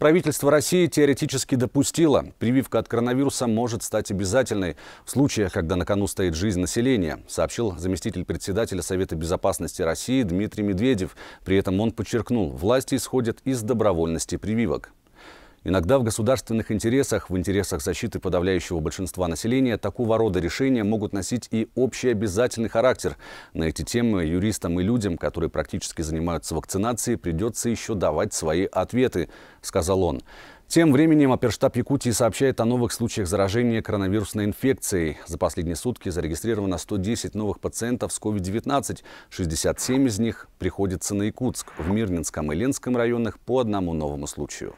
Правительство России теоретически допустило, прививка от коронавируса может стать обязательной в случаях, когда на кону стоит жизнь населения, сообщил заместитель председателя Совета безопасности России Дмитрий Медведев. При этом он подчеркнул, власти исходят из добровольности прививок. Иногда в государственных интересах, в интересах защиты подавляющего большинства населения, такого рода решения могут носить и общеобязательный характер. На эти темы юристам и людям, которые практически занимаются вакцинацией, придется еще давать свои ответы, сказал он. Тем временем оперштаб Якутии сообщает о новых случаях заражения коронавирусной инфекцией. За последние сутки зарегистрировано 110 новых пациентов с COVID-19. 67 из них приходится на Якутск. В Мирнинском и Ленском районах по одному новому случаю.